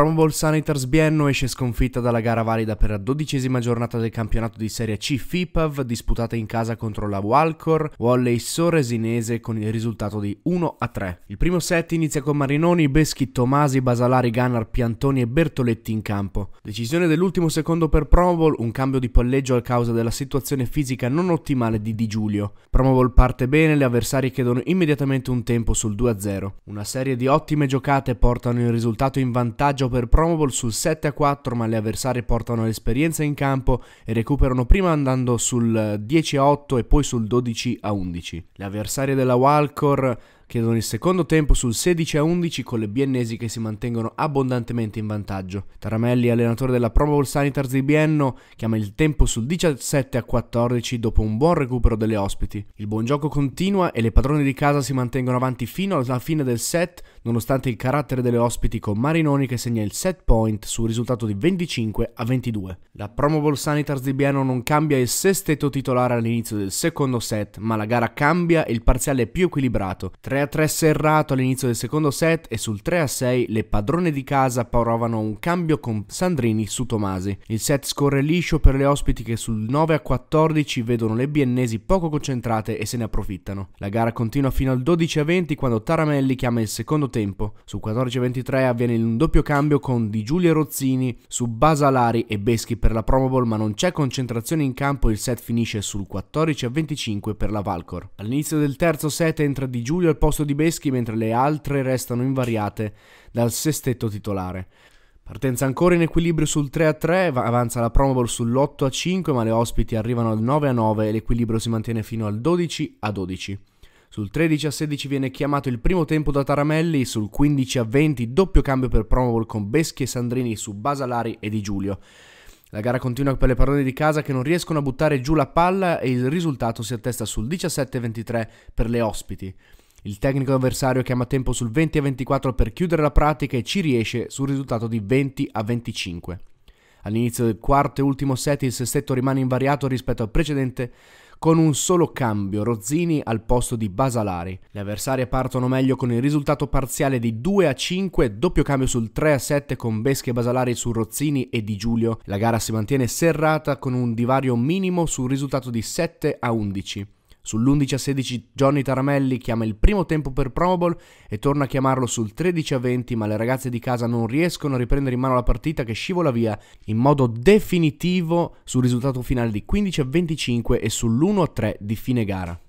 Promobol Sanitars Bienno esce sconfitta dalla gara valida per la dodicesima giornata del campionato di Serie C FIPAV disputata in casa contro la Walcor, Volley Soresinese con il risultato di 1-3. Il primo set inizia con Marinoni, Beschi, Tomasi, Basalari, Gannar, Piantoni e Bertoletti in campo. Decisione dell'ultimo secondo per Promobol, un cambio di palleggio a causa della situazione fisica non ottimale di Di Giulio. Promobol parte bene, le avversarie chiedono immediatamente un tempo sul 2-0. Una serie di ottime giocate portano il risultato in vantaggio per Promo Bowl sul 7-4 ma le avversarie portano l'esperienza in campo e recuperano prima andando sul 10-8 e poi sul 12-11. Le avversarie della Walcor chiedono il secondo tempo sul 16 a 11 con le biennesi che si mantengono abbondantemente in vantaggio. Taramelli, allenatore della Pro Bowl Sanitars di Bienno, chiama il tempo sul 17 a 14 dopo un buon recupero delle ospiti. Il buon gioco continua e le padrone di casa si mantengono avanti fino alla fine del set nonostante il carattere delle ospiti con Marinoni che segna il set point sul risultato di 25 a 22. La Pro Bowl Sanitars di Bienno non cambia il sestetto titolare all'inizio del secondo set, ma la gara cambia e il parziale è più equilibrato. 3 3 a 3 serrato all'inizio del secondo set e sul 3 a 6 le padrone di casa provano un cambio con Sandrini su Tomasi. Il set scorre liscio per le ospiti che sul 9 a 14 vedono le biennesi poco concentrate e se ne approfittano. La gara continua fino al 12 a 20 quando Taramelli chiama il secondo tempo. Sul 14 a 23 avviene un doppio cambio con Di Giulia Rozzini su Basalari e Beschi per la Promoball ma non c'è concentrazione in campo il set finisce sul 14 a 25 per la Valcor. All'inizio del terzo set entra Di Giulio al posto posto di Beschi mentre le altre restano invariate dal sestetto titolare. Partenza ancora in equilibrio sul 3 a 3, avanza la Promobol sull'8 a 5, ma le ospiti arrivano al 9 a 9 e l'equilibrio si mantiene fino al 12 a 12. Sul 13 a 16 viene chiamato il primo tempo da Taramelli, sul 15 a 20 doppio cambio per Promobol con Beschi e Sandrini su Basalari e Di Giulio. La gara continua per le parole di casa che non riescono a buttare giù la palla e il risultato si attesta sul 17-23 per le ospiti. Il tecnico avversario chiama tempo sul 20 a 24 per chiudere la pratica e ci riesce sul risultato di 20 a 25. All'inizio del quarto e ultimo set il sestetto rimane invariato rispetto al precedente con un solo cambio, Rozzini al posto di Basalari. Le avversarie partono meglio con il risultato parziale di 2 a 5, doppio cambio sul 3 a 7 con Beschi e Basalari su Rozzini e Di Giulio. La gara si mantiene serrata con un divario minimo sul risultato di 7 a 11. Sull'11 a 16 Johnny Taramelli chiama il primo tempo per Pro Bowl e torna a chiamarlo sul 13 a 20, ma le ragazze di casa non riescono a riprendere in mano la partita che scivola via in modo definitivo sul risultato finale di 15 a 25 e sull'1 a 3 di fine gara.